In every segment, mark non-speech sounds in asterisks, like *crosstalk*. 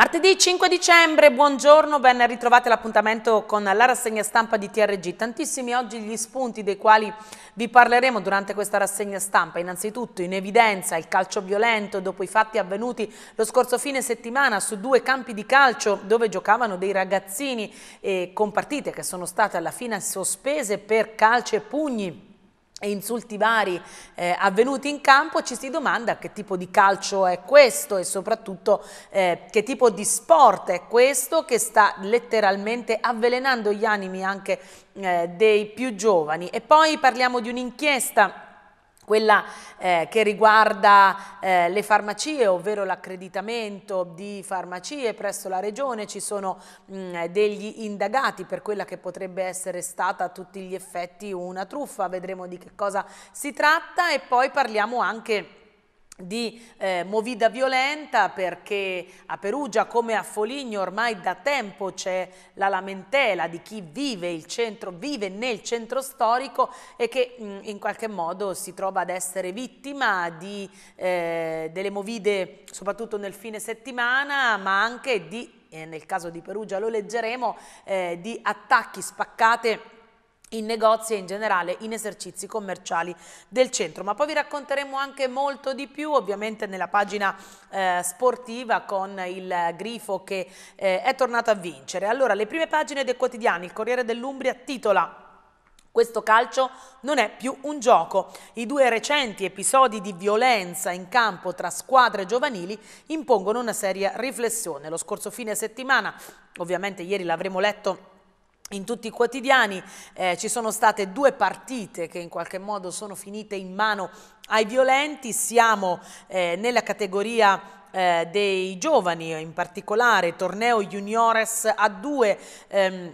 Martedì 5 dicembre, buongiorno, ben ritrovate l'appuntamento con la rassegna stampa di TRG. Tantissimi oggi gli spunti dei quali vi parleremo durante questa rassegna stampa. Innanzitutto in evidenza il calcio violento dopo i fatti avvenuti lo scorso fine settimana su due campi di calcio dove giocavano dei ragazzini eh, con partite che sono state alla fine sospese per calci e pugni e insulti vari eh, avvenuti in campo, ci si domanda che tipo di calcio è questo e soprattutto eh, che tipo di sport è questo che sta letteralmente avvelenando gli animi anche eh, dei più giovani. E poi parliamo di un'inchiesta quella eh, che riguarda eh, le farmacie, ovvero l'accreditamento di farmacie presso la regione, ci sono mh, mm, degli indagati per quella che potrebbe essere stata a tutti gli effetti una truffa, vedremo di che cosa si tratta e poi parliamo anche di eh, movida violenta perché a Perugia come a Foligno ormai da tempo c'è la lamentela di chi vive, il centro, vive nel centro storico e che mh, mm, in qualche modo si trova ad essere vittima di, eh, delle movide soprattutto nel fine settimana ma anche di, eh, nel caso di Perugia lo leggeremo, eh, di attacchi spaccate in negozi e in generale in esercizi commerciali del centro. Ma poi vi racconteremo anche molto di più, ovviamente nella pagina eh, sportiva con il grifo che eh, è tornato a vincere. Allora, le prime pagine dei quotidiani, il Corriere dell'Umbria titola questo calcio non è più un gioco. I due recenti episodi di violenza in campo tra squadre giovanili impongono una seria riflessione. Lo scorso fine settimana, ovviamente ieri l'avremo letto in tutti i quotidiani eh, ci sono state due partite che in qualche modo sono finite in mano ai violenti, siamo eh, nella categoria eh, dei giovani, in particolare torneo juniores a due. Ehm,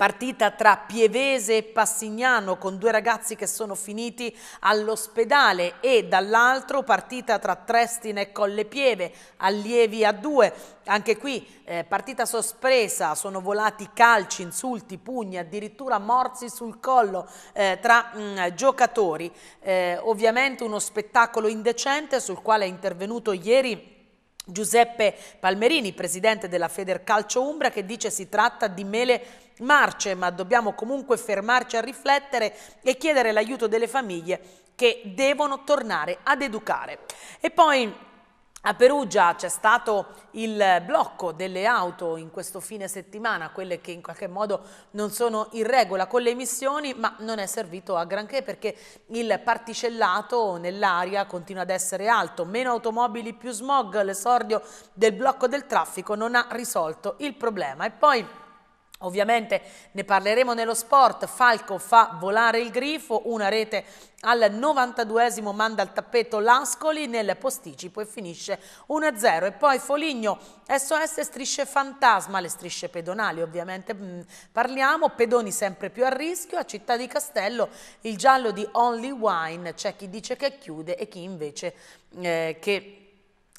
partita tra Pievese e Passignano con due ragazzi che sono finiti all'ospedale e dall'altro partita tra Trestina e Colle Pieve, allievi a due, anche qui eh, partita sorpresa, sono volati calci, insulti, pugni, addirittura morsi sul collo eh, tra mh, mm, giocatori, eh, ovviamente uno spettacolo indecente sul quale è intervenuto ieri Giuseppe Palmerini, presidente della Federcalcio Umbra, che dice si tratta di mele marce, ma dobbiamo comunque fermarci a riflettere e chiedere l'aiuto delle famiglie che devono tornare ad educare. E poi a Perugia c'è stato il blocco delle auto in questo fine settimana, quelle che in qualche modo non sono in regola con le emissioni, ma non è servito a granché perché il particellato nell'aria continua ad essere alto, meno automobili più smog, l'esordio del blocco del traffico non ha risolto il problema. E poi Ovviamente ne parleremo nello sport, Falco fa volare il grifo, una rete al 92esimo manda al tappeto l'Ascoli nel posticipo e finisce 1-0 e poi Foligno SOS strisce fantasma, le strisce pedonali ovviamente mm, parliamo, pedoni sempre più a rischio, a Città di Castello il giallo di Only Wine, c'è chi dice che chiude e chi invece eh, che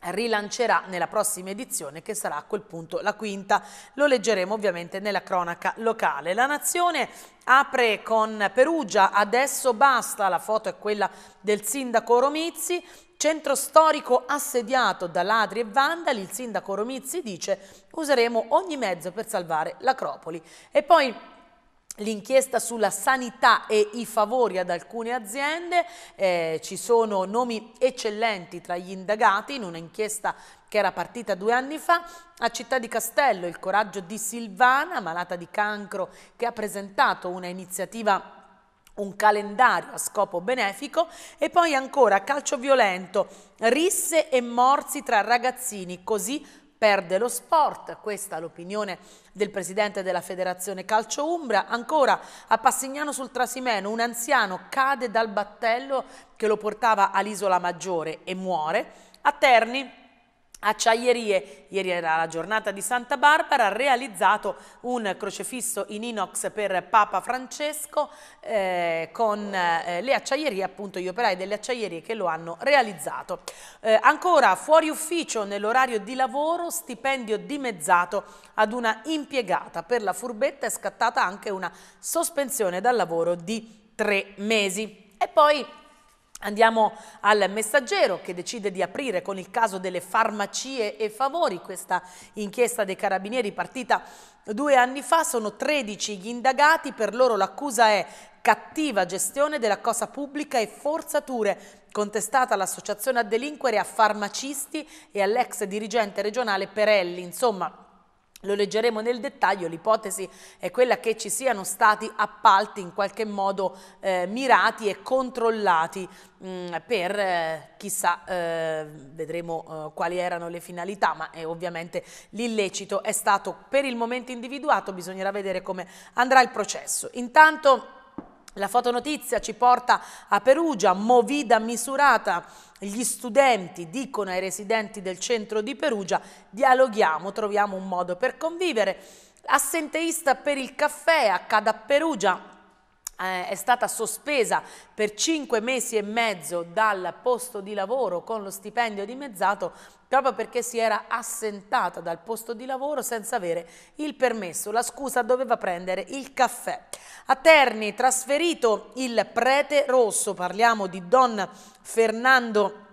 rilancerà nella prossima edizione che sarà a quel punto la quinta. Lo leggeremo ovviamente nella cronaca locale. La Nazione apre con Perugia, adesso basta, la foto è quella del sindaco Romizzi, Centro storico assediato da ladri e vandali, il sindaco Romizzi dice useremo ogni mezzo per salvare l'acropoli. E poi L'inchiesta sulla sanità e i favori ad alcune aziende, eh, ci sono nomi eccellenti tra gli indagati in un'inchiesta che era partita due anni fa, a Città di Castello il coraggio di Silvana, malata di cancro, che ha presentato una iniziativa un calendario a scopo benefico e poi ancora calcio violento, risse e morsi tra ragazzini, così perde lo sport, questa è l'opinione del presidente della federazione calcio Umbra, ancora a Passignano sul Trasimeno un anziano cade dal battello che lo portava all'isola maggiore e muore, a Terni Acciaierie, ieri era la giornata di Santa Barbara, ha realizzato un crocefisso in inox per Papa Francesco eh, con eh, le acciaierie, appunto gli operai delle acciaierie che lo hanno realizzato. Eh, ancora fuori ufficio nell'orario di lavoro, stipendio dimezzato ad una impiegata. Per la furbetta è scattata anche una sospensione dal lavoro di tre mesi. E poi Andiamo al messaggero che decide di aprire con il caso delle farmacie e favori, questa inchiesta dei carabinieri partita due anni fa, sono 13 gli indagati, per loro l'accusa è cattiva gestione della cosa pubblica e forzature contestata all'associazione a delinquere, a farmacisti e all'ex dirigente regionale Perelli, insomma lo leggeremo nel dettaglio, l'ipotesi è quella che ci siano stati appalti in qualche modo eh, mirati e controllati mh, mm, per eh, chissà, eh, vedremo eh, quali erano le finalità, ma ovviamente l'illecito è stato per il momento individuato, bisognerà vedere come andrà il processo. Intanto la fotonotizia ci porta a Perugia, movida misurata, gli studenti dicono ai residenti del centro di Perugia, dialoghiamo, troviamo un modo per convivere. Assenteista per il caffè, accada a Perugia, eh, è stata sospesa per cinque mesi e mezzo dal posto di lavoro con lo stipendio dimezzato proprio perché si era assentata dal posto di lavoro senza avere il permesso. La scusa doveva prendere il caffè. A Terni trasferito il prete rosso, parliamo di Don Fernando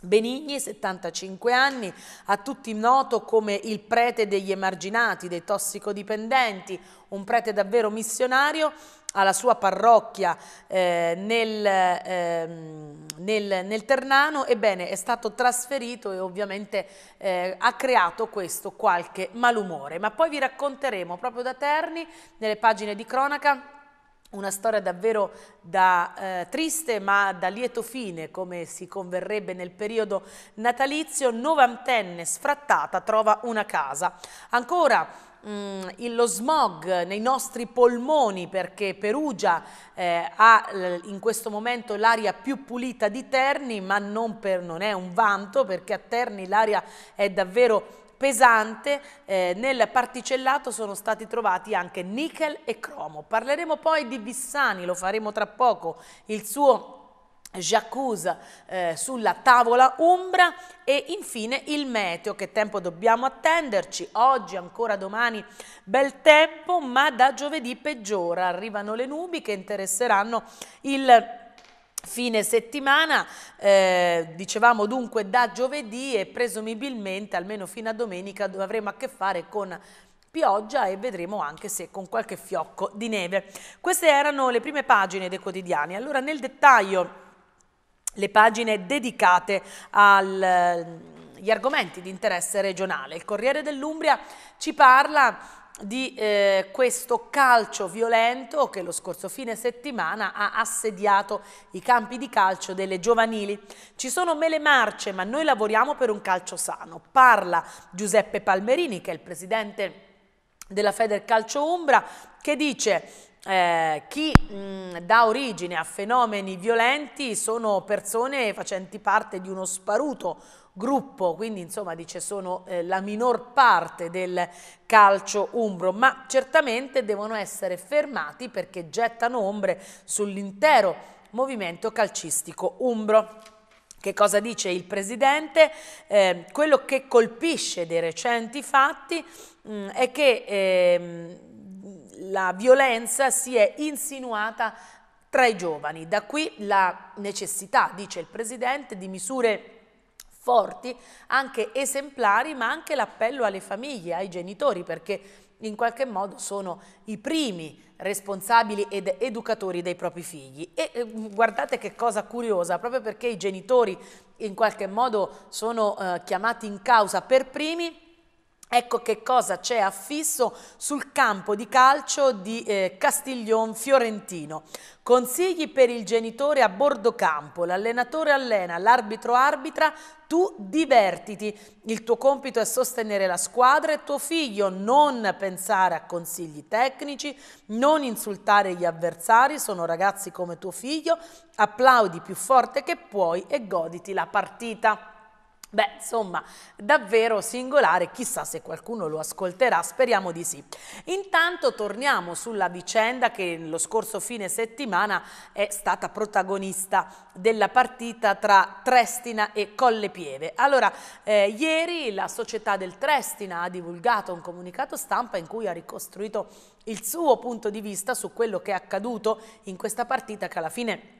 Benigni, 75 anni, a tutti noto come il prete degli emarginati, dei tossicodipendenti, un prete davvero missionario, alla sua parrocchia eh, nel, ehm, nel, nel, Ternano, ebbene è stato trasferito e ovviamente eh, ha creato questo qualche malumore. Ma poi vi racconteremo proprio da Terni, nelle pagine di cronaca, una storia davvero da eh, triste ma da lieto fine, come si converrebbe nel periodo natalizio, novantenne sfrattata trova una casa. Ancora mh, mm, lo smog nei nostri polmoni perché Perugia eh, ha in questo momento l'aria più pulita di Terni ma non, per, non è un vanto perché a Terni l'aria è davvero pesante, eh, nel particellato sono stati trovati anche nickel e cromo. Parleremo poi di Vissani, lo faremo tra poco, il suo Giacusa eh, sulla tavola umbra e infine il meteo, che tempo dobbiamo attenderci, oggi ancora domani bel tempo ma da giovedì peggiora, arrivano le nubi che interesseranno il fine settimana, eh, dicevamo dunque da giovedì e presumibilmente almeno fino a domenica avremo a che fare con pioggia e vedremo anche se con qualche fiocco di neve. Queste erano le prime pagine dei quotidiani. Allora nel dettaglio le pagine dedicate agli argomenti di interesse regionale. Il Corriere dell'Umbria ci parla di eh, questo calcio violento che lo scorso fine settimana ha assediato i campi di calcio delle giovanili. Ci sono mele marce, ma noi lavoriamo per un calcio sano. Parla Giuseppe Palmerini, che è il presidente della Feder Calcio Umbra, che dice eh, chi mm, dà origine a fenomeni violenti sono persone facenti parte di uno sparuto gruppo, quindi insomma dice sono eh, la minor parte del calcio umbro, ma certamente devono essere fermati perché gettano ombre sull'intero movimento calcistico umbro. Che cosa dice il Presidente? Eh, quello che colpisce dei recenti fatti mh, mm, è che ehm, la violenza si è insinuata tra i giovani. Da qui la necessità, dice il Presidente, di misure forti, anche esemplari, ma anche l'appello alle famiglie, ai genitori, perché in qualche modo sono i primi responsabili ed educatori dei propri figli. E eh, guardate che cosa curiosa, proprio perché i genitori in qualche modo sono eh, chiamati in causa per primi, Ecco che cosa c'è affisso sul campo di calcio di eh, Castiglion Fiorentino. Consigli per il genitore a bordo campo, l'allenatore allena, l'arbitro arbitra, tu divertiti. Il tuo compito è sostenere la squadra e tuo figlio, non pensare a consigli tecnici, non insultare gli avversari, sono ragazzi come tuo figlio, applaudi più forte che puoi e goditi la partita. Beh, insomma, davvero singolare, chissà se qualcuno lo ascolterà, speriamo di sì. Intanto torniamo sulla vicenda che lo scorso fine settimana è stata protagonista della partita tra Trestina e Colle Pieve. Allora, eh, ieri la società del Trestina ha divulgato un comunicato stampa in cui ha ricostruito il suo punto di vista su quello che è accaduto in questa partita che alla fine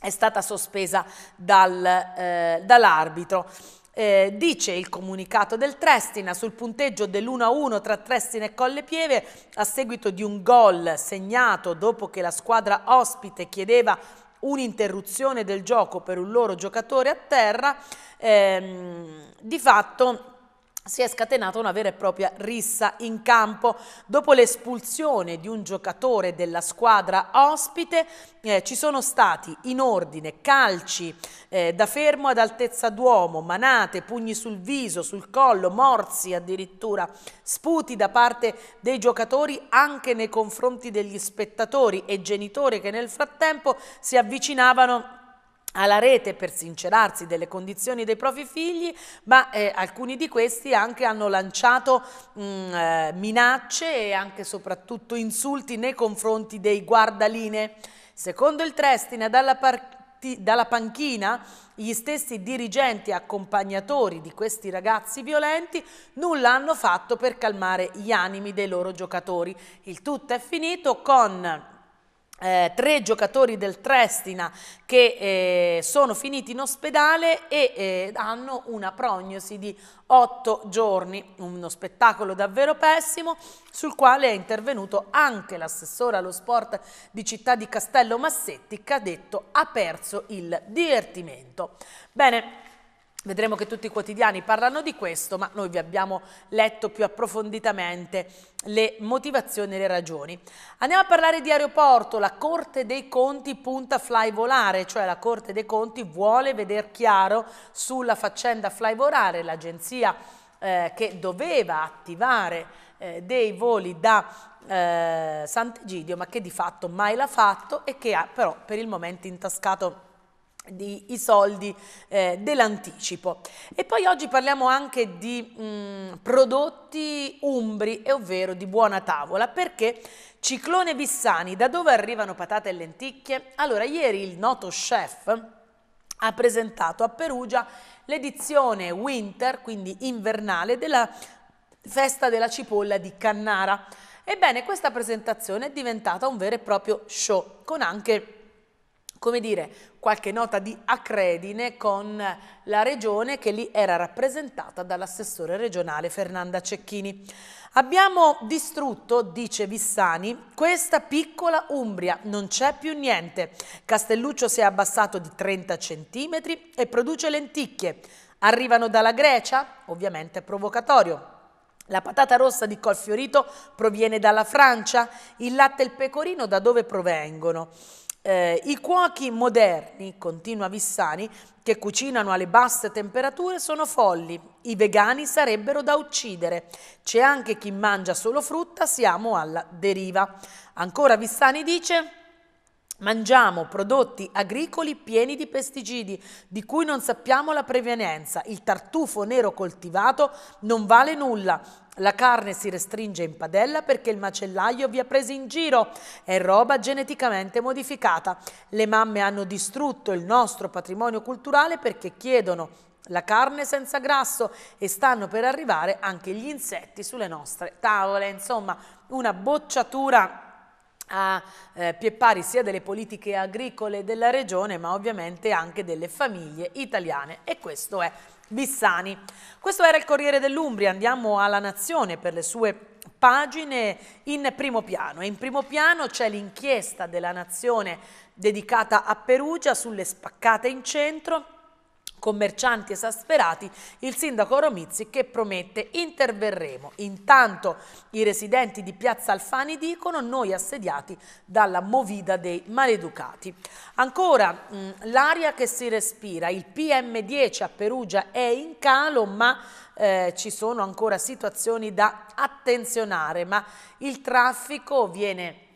è stata sospesa dal, eh, dall'arbitro. Eh, dice il comunicato del Trestina sul punteggio dell'1-1 tra Trestina e Colle Pieve a seguito di un gol segnato dopo che la squadra ospite chiedeva un'interruzione del gioco per un loro giocatore a terra, ehm, di fatto si è scatenata una vera e propria rissa in campo. Dopo l'espulsione di un giocatore della squadra ospite eh, ci sono stati in ordine calci eh, da fermo ad altezza d'uomo, manate, pugni sul viso, sul collo, morsi addirittura, sputi da parte dei giocatori anche nei confronti degli spettatori e genitori che nel frattempo si avvicinavano alla rete per sincerarsi delle condizioni dei propri figli, ma eh, alcuni di questi anche hanno lanciato mh, mm, eh, minacce e anche soprattutto insulti nei confronti dei guardaline. Secondo il Trestina, dalla partita dalla panchina gli stessi dirigenti e accompagnatori di questi ragazzi violenti nulla hanno fatto per calmare gli animi dei loro giocatori. Il tutto è finito con eh, tre giocatori del Trestina che eh, sono finiti in ospedale e eh, hanno una prognosi di otto giorni, uno spettacolo davvero pessimo sul quale è intervenuto anche l'assessore allo sport di città di Castello Massetti che ha detto ha perso il divertimento. Bene, Vedremo che tutti i quotidiani parlano di questo, ma noi vi abbiamo letto più approfonditamente le motivazioni e le ragioni. Andiamo a parlare di aeroporto. La Corte dei Conti punta fly volare, cioè la Corte dei Conti vuole vedere chiaro sulla faccenda fly volare, l'agenzia eh, che doveva attivare eh, dei voli da eh, Sant'Egidio, ma che di fatto mai l'ha fatto e che ha però per il momento intascato di i soldi eh, dell'anticipo. E poi oggi parliamo anche di mh, mm, prodotti umbri, ovvero di buona tavola, perché Ciclone Bissani, da dove arrivano patate e lenticchie? Allora, ieri il noto chef ha presentato a Perugia l'edizione winter, quindi invernale, della festa della cipolla di Cannara. Ebbene, questa presentazione è diventata un vero e proprio show, con anche come dire, qualche nota di accredine con la regione che lì era rappresentata dall'assessore regionale Fernanda Cecchini. Abbiamo distrutto, dice Vissani, questa piccola Umbria, non c'è più niente. Castelluccio si è abbassato di 30 centimetri e produce lenticchie. Arrivano dalla Grecia? Ovviamente provocatorio. La patata rossa di Colfiorito proviene dalla Francia, il latte e il pecorino da dove provengono? Eh, I cuochi moderni, continua Vissani, che cucinano alle basse temperature sono folli. I vegani sarebbero da uccidere. C'è anche chi mangia solo frutta, siamo alla deriva. Ancora Vissani dice... Mangiamo prodotti agricoli pieni di pesticidi di cui non sappiamo la provenienza. Il tartufo nero coltivato non vale nulla. La carne si restringe in padella perché il macellaio vi ha preso in giro. È roba geneticamente modificata. Le mamme hanno distrutto il nostro patrimonio culturale perché chiedono la carne senza grasso e stanno per arrivare anche gli insetti sulle nostre tavole. Insomma, una bocciatura a eh, pari sia delle politiche agricole della regione ma ovviamente anche delle famiglie italiane e questo è Bissani. Questo era il Corriere dell'Umbria, andiamo alla Nazione per le sue pagine in primo piano. E in primo piano c'è l'inchiesta della Nazione dedicata a Perugia sulle spaccate in centro commercianti esasperati, il sindaco Romizzi che promette interverremo. Intanto i residenti di Piazza Alfani dicono noi assediati dalla movida dei maleducati. Ancora mm, l'aria che si respira, il PM10 a Perugia è in calo ma eh, ci sono ancora situazioni da attenzionare, ma il traffico viene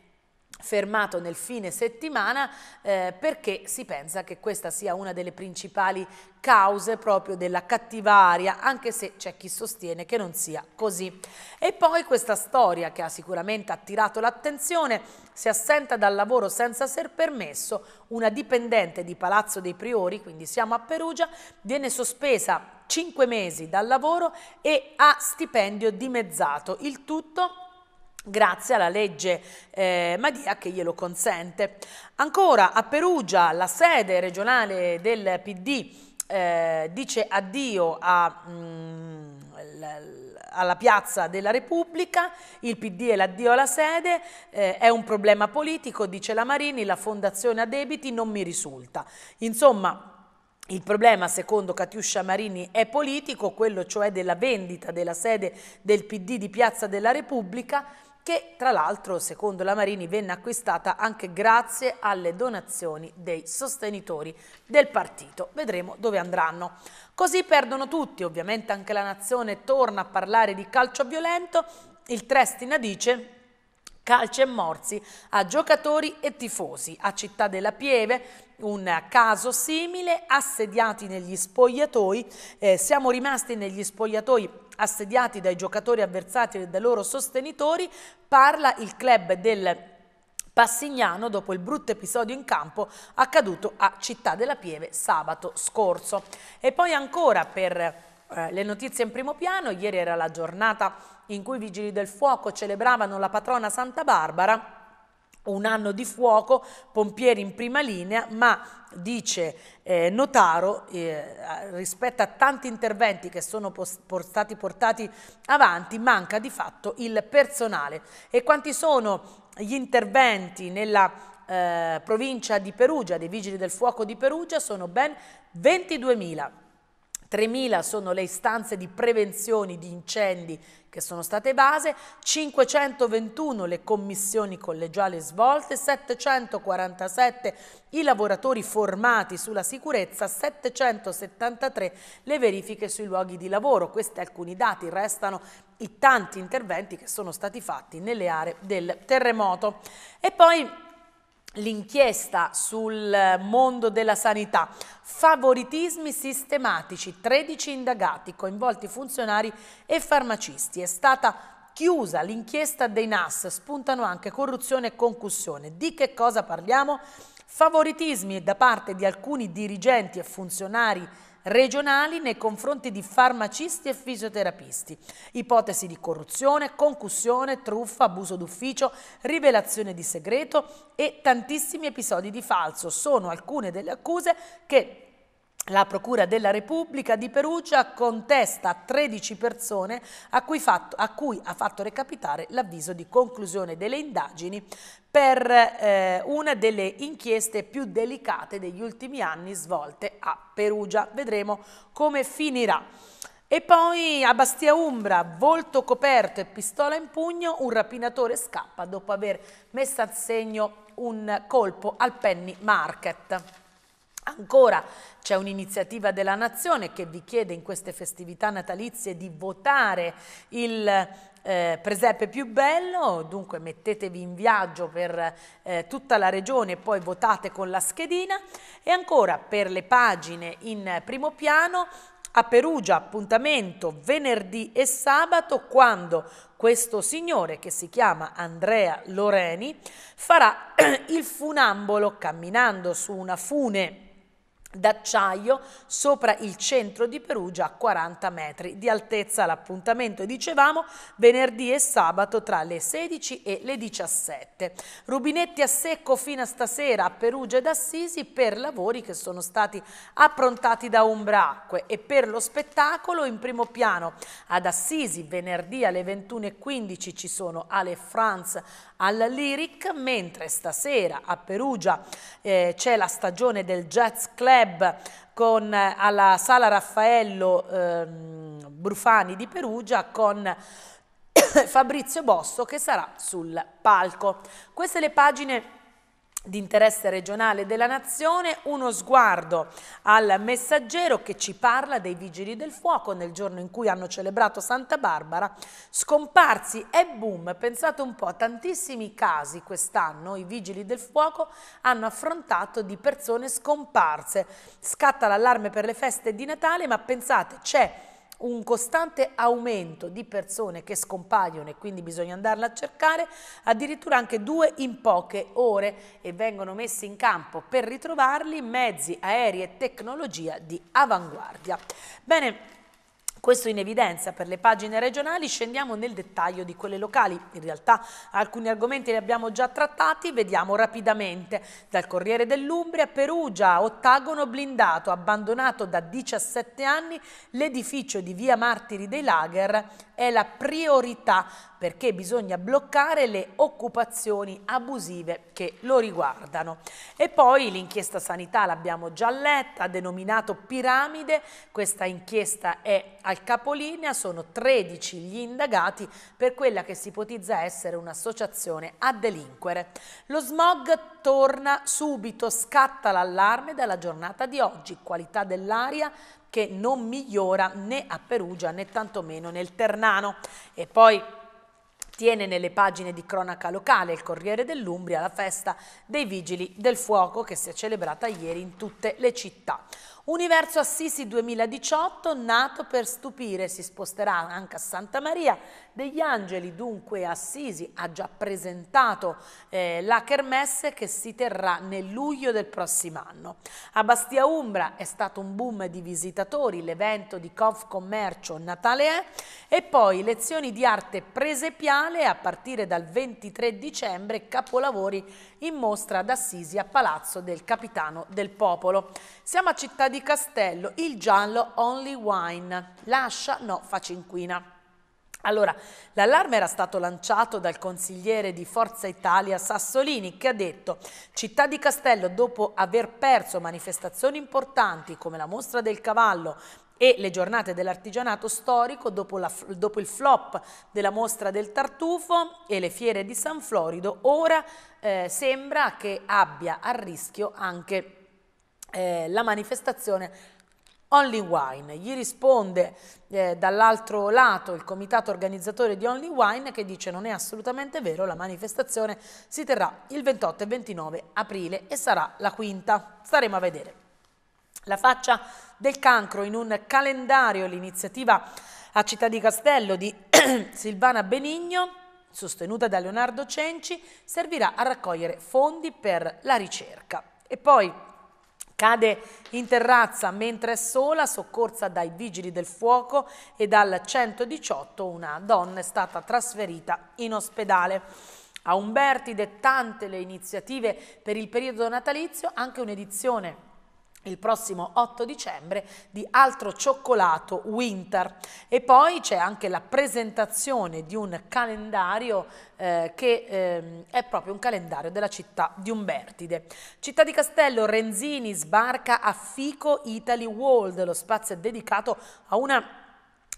fermato nel fine settimana eh, perché si pensa che questa sia una delle principali cause proprio della cattiva aria, anche se c'è chi sostiene che non sia così. E poi questa storia che ha sicuramente attirato l'attenzione, si assenta dal lavoro senza ser permesso, una dipendente di Palazzo dei Priori, quindi siamo a Perugia, viene sospesa 5 mesi dal lavoro e ha stipendio dimezzato, il tutto grazie alla legge eh, Madia che glielo consente. Ancora a Perugia la sede regionale del PD eh, dice addio a, mh, mm, alla piazza della Repubblica, il PD è l'addio alla sede, eh, è un problema politico, dice la Marini, la fondazione a debiti non mi risulta. Insomma, il problema, secondo Catiuscia Marini, è politico, quello cioè della vendita della sede del PD di Piazza della Repubblica che tra l'altro, secondo la Marini, venne acquistata anche grazie alle donazioni dei sostenitori del partito. Vedremo dove andranno. Così perdono tutti, ovviamente anche la nazione torna a parlare di calcio violento, il Trestina dice calci e morsi a giocatori e tifosi. A Città della Pieve un caso simile, assediati negli spogliatoi, eh, siamo rimasti negli spogliatoi assediati dai giocatori avversati e dai loro sostenitori, parla il club del Passignano dopo il brutto episodio in campo accaduto a Città della Pieve sabato scorso. E poi ancora per eh, le notizie in primo piano, ieri era la giornata in cui i Vigili del Fuoco celebravano la patrona Santa Barbara un anno di fuoco, pompieri in prima linea, ma dice eh, Notaro eh, rispetto a tanti interventi che sono stati portati avanti manca di fatto il personale. E quanti sono gli interventi nella eh, provincia di Perugia, dei vigili del fuoco di Perugia, sono ben 22.000. 3.000 sono le istanze di prevenzione di incendi che sono state base, 521 le commissioni collegiali svolte, 747 i lavoratori formati sulla sicurezza, 773 le verifiche sui luoghi di lavoro. Questi alcuni dati restano i tanti interventi che sono stati fatti nelle aree del terremoto. E poi l'inchiesta sul mondo della sanità, favoritismi sistematici, 13 indagati, coinvolti funzionari e farmacisti. È stata chiusa l'inchiesta dei NAS, spuntano anche corruzione e concussione. Di che cosa parliamo? Favoritismi da parte di alcuni dirigenti e funzionari regionali nei confronti di farmacisti e fisioterapisti. Ipotesi di corruzione, concussione, truffa, abuso d'ufficio, rivelazione di segreto e tantissimi episodi di falso sono alcune delle accuse che la Procura della Repubblica di Perugia contesta 13 persone a cui, fatto, a cui ha fatto recapitare l'avviso di conclusione delle indagini per eh, una delle inchieste più delicate degli ultimi anni svolte a Perugia. Vedremo come finirà. E poi a Bastia Umbra, volto coperto e pistola in pugno, un rapinatore scappa dopo aver messo a segno un colpo al Penny Market. Ancora c'è un'iniziativa della Nazione che vi chiede in queste festività natalizie di votare il eh, presepe più bello, dunque mettetevi in viaggio per eh, tutta la regione e poi votate con la schedina e ancora per le pagine in primo piano a Perugia appuntamento venerdì e sabato quando questo signore che si chiama Andrea Loreni farà *clears throat* il funambolo camminando su una fune d'acciaio sopra il centro di Perugia a 40 metri di altezza. L'appuntamento, dicevamo, venerdì e sabato tra le 16 e le 17. Rubinetti a secco fino a stasera a Perugia ed Assisi per lavori che sono stati approntati da Umbracque e per lo spettacolo in primo piano ad Assisi venerdì alle 21.15 ci sono Ale France al Lyric, mentre stasera a Perugia eh, c'è la stagione del Jazz Club club con, eh, alla Sala Raffaello eh, Brufani di Perugia con *coughs* Fabrizio Bosso che sarà sul palco. Queste le pagine di interesse regionale della nazione, uno sguardo al messaggero che ci parla dei vigili del fuoco nel giorno in cui hanno celebrato Santa Barbara, scomparsi e boom, pensate un po', tantissimi casi quest'anno i vigili del fuoco hanno affrontato di persone scomparse, scatta l'allarme per le feste di Natale ma pensate c'è un costante aumento di persone che scompaiono e quindi bisogna andarla a cercare, addirittura anche due in poche ore e vengono messi in campo per ritrovarli mezzi aerei e tecnologia di avanguardia. Bene, questo in evidenza per le pagine regionali, scendiamo nel dettaglio di quelle locali. In realtà alcuni argomenti li abbiamo già trattati, vediamo rapidamente. Dal Corriere dell'Umbria, Perugia, ottagono blindato, abbandonato da 17 anni, l'edificio di via Martiri dei Lager è la priorità perché bisogna bloccare le occupazioni abusive che lo riguardano. E poi l'inchiesta sanità l'abbiamo già letta, denominato Piramide, questa inchiesta è al capolinea, sono 13 gli indagati per quella che si ipotizza essere un'associazione a delinquere. Lo smog torna subito, scatta l'allarme dalla giornata di oggi, qualità dell'aria che non migliora né a Perugia né tantomeno nel Ternano. E poi Tiene nelle pagine di cronaca locale il Corriere dell'Umbria la festa dei Vigili del Fuoco che si è celebrata ieri in tutte le città. Universo Assisi 2018, nato per stupire, si sposterà anche a Santa Maria degli Angeli, dunque Assisi ha già presentato eh, la kermesse che si terrà nel luglio del prossimo anno. A Bastia Umbra è stato un boom di visitatori, l'evento di Cov Commercio Natale è e poi lezioni di arte prese piano biennale a partire dal 23 dicembre capolavori in mostra ad Assisi a Palazzo del Capitano del Popolo. Siamo a Città di Castello, il giallo Only Wine, lascia no facinquina. Allora, l'allarme era stato lanciato dal consigliere di Forza Italia Sassolini che ha detto Città di Castello dopo aver perso manifestazioni importanti come la mostra del cavallo e le giornate dell'artigianato storico dopo, la, dopo, il flop della mostra del tartufo e le fiere di San Florido, ora eh, sembra che abbia a rischio anche eh, la manifestazione Only Wine. Gli risponde eh, dall'altro lato il comitato organizzatore di Only Wine che dice non è assolutamente vero, la manifestazione si terrà il 28 e 29 aprile e sarà la quinta. Staremo a vedere. La faccia del cancro in un calendario l'iniziativa a Città di Castello di *clears throat* Silvana Benigno sostenuta da Leonardo Cenci, servirà a raccogliere fondi per la ricerca. E poi Cade in terrazza mentre è sola, soccorsa dai vigili del fuoco e dal 118 una donna è stata trasferita in ospedale. A Umbertide tante le iniziative per il periodo natalizio, anche un'edizione il prossimo 8 dicembre di altro cioccolato winter e poi c'è anche la presentazione di un calendario eh, che eh, è proprio un calendario della città di Umbertide. Città di Castello Renzini sbarca a Fico Italy World, lo spazio è dedicato a una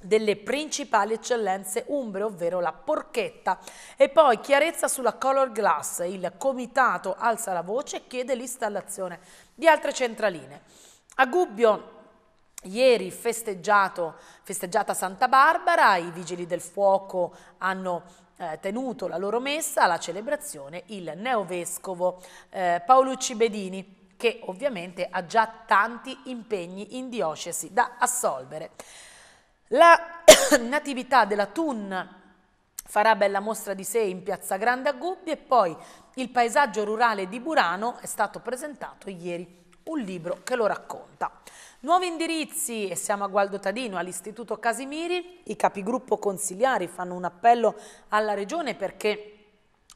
delle principali eccellenze umbre, ovvero la porchetta. E poi chiarezza sulla color glass, il comitato alza la voce e chiede l'installazione di altre centraline. A Gubbio Ieri festeggiata Santa Barbara, i Vigili del Fuoco hanno eh, tenuto la loro messa alla celebrazione il neovescovo eh, Paolucci Bedini che ovviamente ha già tanti impegni in diocesi da assolvere. La *coughs* natività della Tun farà bella mostra di sé in piazza Grande a Gubbio e poi il paesaggio rurale di Burano è stato presentato ieri, un libro che lo racconta. Nuovi indirizzi e siamo a Gualdo Tadino, all'Istituto Casimiri, i capigruppo consigliari fanno un appello alla Regione perché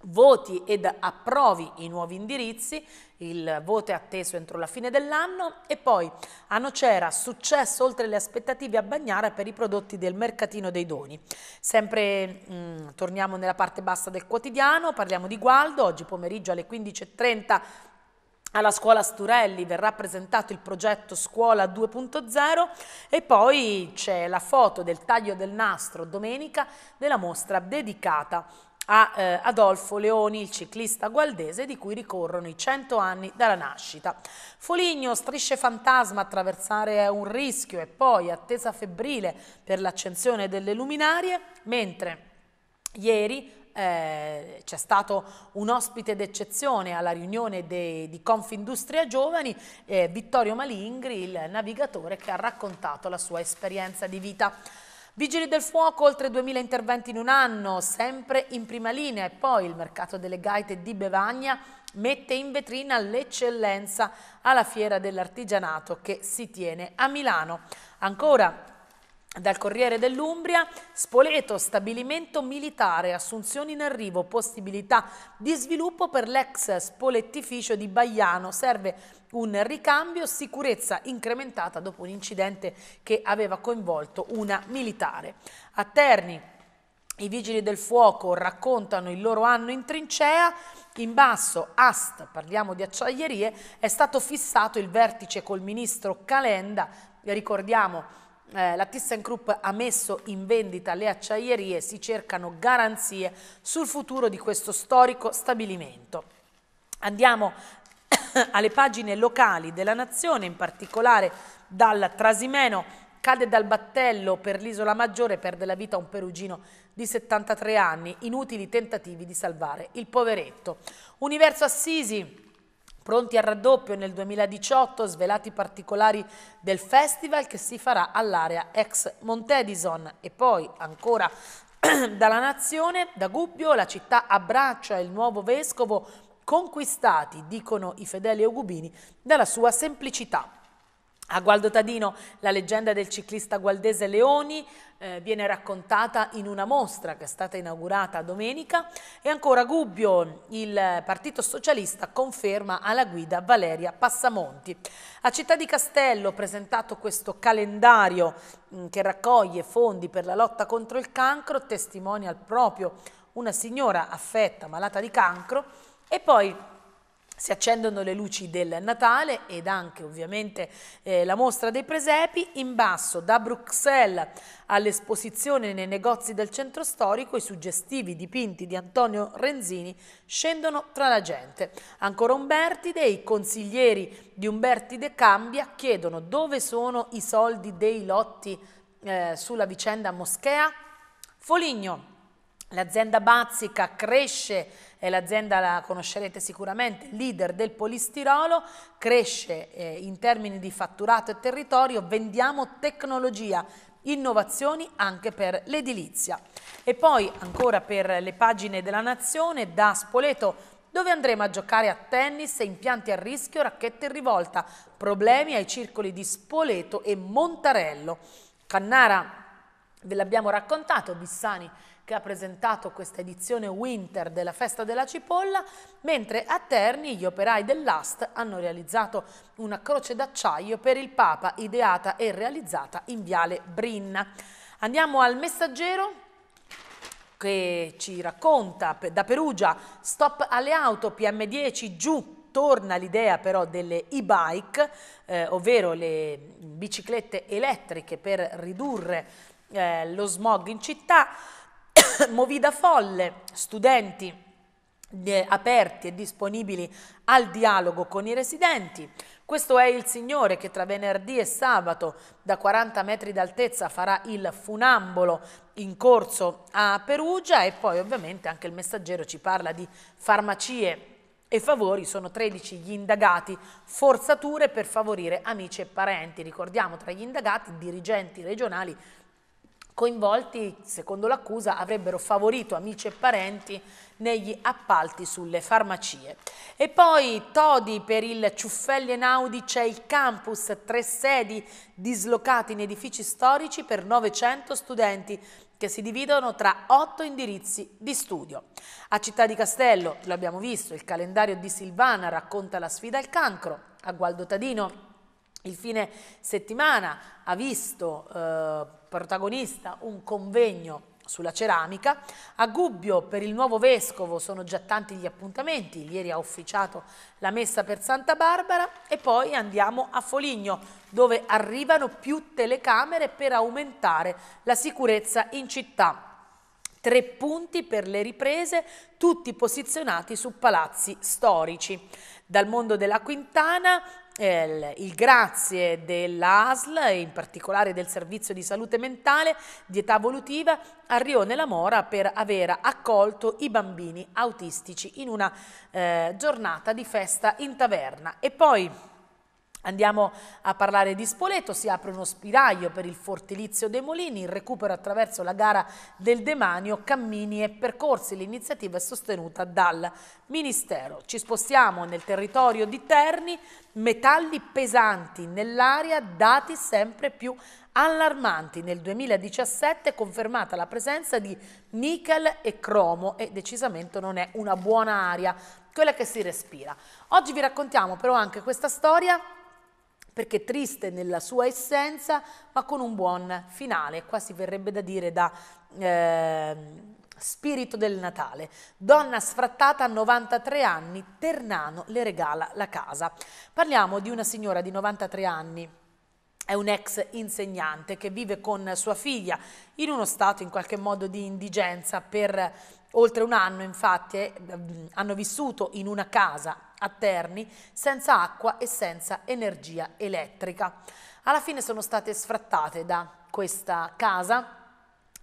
voti ed approvi i nuovi indirizzi, il voto è atteso entro la fine dell'anno e poi a Nocera successo oltre le aspettative a Bagnara per i prodotti del mercatino dei doni. Sempre mh, mm, torniamo nella parte bassa del quotidiano, parliamo di Gualdo, oggi pomeriggio alle 15.30 alla scuola Sturelli verrà presentato il progetto Scuola 2.0 e poi c'è la foto del taglio del nastro domenica della mostra dedicata a eh, Adolfo Leoni, il ciclista gualdese di cui ricorrono i 100 anni dalla nascita. Foligno, strisce fantasma, attraversare è un rischio e poi attesa febbrile per l'accensione delle luminarie, mentre ieri eh, c'è stato un ospite d'eccezione alla riunione de, di Confindustria Giovani, eh, Vittorio Malingri, il navigatore che ha raccontato la sua esperienza di vita. Vigili del fuoco, oltre 2.000 interventi in un anno, sempre in prima linea. E poi il mercato delle gaite di Bevagna mette in vetrina l'eccellenza alla fiera dell'artigianato che si tiene a Milano. Ancora dal Corriere dell'Umbria, Spoleto, stabilimento militare, assunzioni in arrivo, possibilità di sviluppo per l'ex spolettificio di Baiano, serve un ricambio, sicurezza incrementata dopo un incidente che aveva coinvolto una militare. A Terni, i vigili del fuoco raccontano il loro anno in trincea, in basso AST, parliamo di acciaierie, è stato fissato il vertice col ministro Calenda, ricordiamo eh, la ThyssenKrupp ha messo in vendita le acciaierie e si cercano garanzie sul futuro di questo storico stabilimento. Andiamo *coughs* alle pagine locali della nazione, in particolare dal Trasimeno, cade dal battello per l'isola maggiore, perde la vita un perugino di 73 anni, inutili tentativi di salvare il poveretto. Universo Assisi, Pronti al raddoppio nel 2018, svelati i particolari del festival che si farà all'area ex Montedison e poi ancora *clears throat* dalla nazione, da Gubbio, la città abbraccia il nuovo vescovo conquistati, dicono i fedeli augubini, dalla sua semplicità. A Gualdo Tadino la leggenda del ciclista gualdese Leoni eh, viene raccontata in una mostra che è stata inaugurata domenica e ancora Gubbio, il Partito Socialista, conferma alla guida Valeria Passamonti. A Città di Castello presentato questo calendario mh, mm, che raccoglie fondi per la lotta contro il cancro, testimonia proprio una signora affetta, malata di cancro e poi si accendono le luci del Natale ed anche ovviamente eh, la mostra dei presepi. In basso, da Bruxelles all'esposizione nei negozi del centro storico, i suggestivi dipinti di Antonio Renzini scendono tra la gente. Ancora Umbertide, i consiglieri di Umbertide Cambia chiedono dove sono i soldi dei lotti eh, sulla vicenda Moschea. Foligno L'azienda Bazzica cresce, e l'azienda la conoscerete sicuramente, leader del polistirolo, cresce eh, in termini di fatturato e territorio, vendiamo tecnologia, innovazioni anche per l'edilizia. E poi ancora per le pagine della Nazione, da Spoleto dove andremo a giocare a tennis, e impianti a rischio, racchette in rivolta, problemi ai circoli di Spoleto e Montarello. Cannara ve l'abbiamo raccontato, Bissani che ha presentato questa edizione winter della Festa della Cipolla, mentre a Terni gli operai dell'AST hanno realizzato una croce d'acciaio per il Papa, ideata e realizzata in Viale Brinna. Andiamo al messaggero che ci racconta da Perugia, stop alle auto PM10 giù torna l'idea però delle e-bike, eh, ovvero le biciclette elettriche per ridurre eh, lo smog in città. *coughs* movida folle, studenti eh, aperti e disponibili al dialogo con i residenti. Questo è il Signore che tra venerdì e sabato da 40 metri d'altezza farà il funambolo in corso a Perugia e poi ovviamente anche il messaggero ci parla di farmacie e favori, sono 13 gli indagati, forzature per favorire amici e parenti. Ricordiamo tra gli indagati dirigenti regionali coinvolti, secondo l'accusa, avrebbero favorito amici e parenti negli appalti sulle farmacie. E poi Todi per il Ciuffelli Enaudi c'è il campus, tre sedi dislocate in edifici storici per 900 studenti che si dividono tra otto indirizzi di studio. A Città di Castello, l'abbiamo visto, il calendario di Silvana racconta la sfida al cancro. A Gualdo Tadino il fine settimana ha visto eh, protagonista un convegno sulla ceramica. A Gubbio per il nuovo vescovo sono già tanti gli appuntamenti, ieri ha officiato la messa per Santa Barbara e poi andiamo a Foligno dove arrivano più telecamere per aumentare la sicurezza in città. Tre punti per le riprese, tutti posizionati su palazzi storici. Dal mondo della Quintana eh, il grazie dell'ASL e in particolare del Servizio di Salute Mentale di età evolutiva a Rione La Mora per aver accolto i bambini autistici in una eh, giornata di festa in taverna. E poi Andiamo a parlare di Spoleto, si apre uno spiraglio per il Fortilizio dei Molini, il recupero attraverso la gara del demanio, cammini e percorsi. L'iniziativa è sostenuta dal Ministero. Ci spostiamo nel territorio di Terni, metalli pesanti nell'aria, dati sempre più allarmanti. Nel 2017 è confermata la presenza di nickel e cromo e decisamente non è una buona aria quella che si respira. Oggi vi raccontiamo però anche questa storia perché triste nella sua essenza, ma con un buon finale, qua si verrebbe da dire da... Eh, Spirito del Natale. Donna sfrattata a 93 anni, Ternano le regala la casa. Parliamo di una signora di 93 anni. È un ex insegnante che vive con sua figlia in uno stato in qualche modo di indigenza per Oltre un anno infatti eh, hanno vissuto in una casa a Terni senza acqua e senza energia elettrica. Alla fine sono state sfrattate da questa casa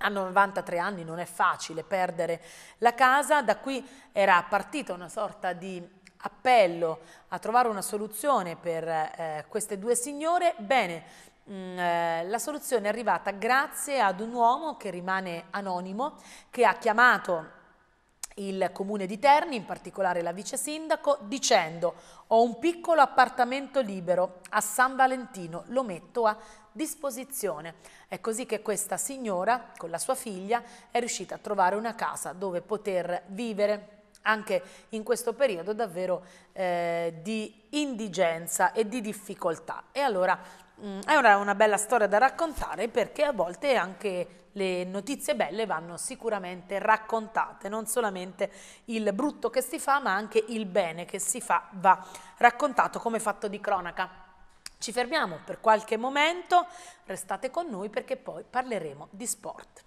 a 93 anni non è facile perdere la casa, da qui era partita una sorta di appello a trovare una soluzione per eh, queste due signore. Bene, mh, eh, la soluzione è arrivata grazie ad un uomo che rimane anonimo, che ha chiamato il comune di Terni, in particolare la vice sindaco, dicendo ho un piccolo appartamento libero a San Valentino, lo metto a disposizione. È così che questa signora con la sua figlia è riuscita a trovare una casa dove poter vivere anche in questo periodo davvero eh, di indigenza e di difficoltà. E allora Mm, è una, una bella storia da raccontare perché a volte anche le notizie belle vanno sicuramente raccontate, non solamente il brutto che si fa ma anche il bene che si fa va raccontato come fatto di cronaca. Ci fermiamo per qualche momento, restate con noi perché poi parleremo di sport.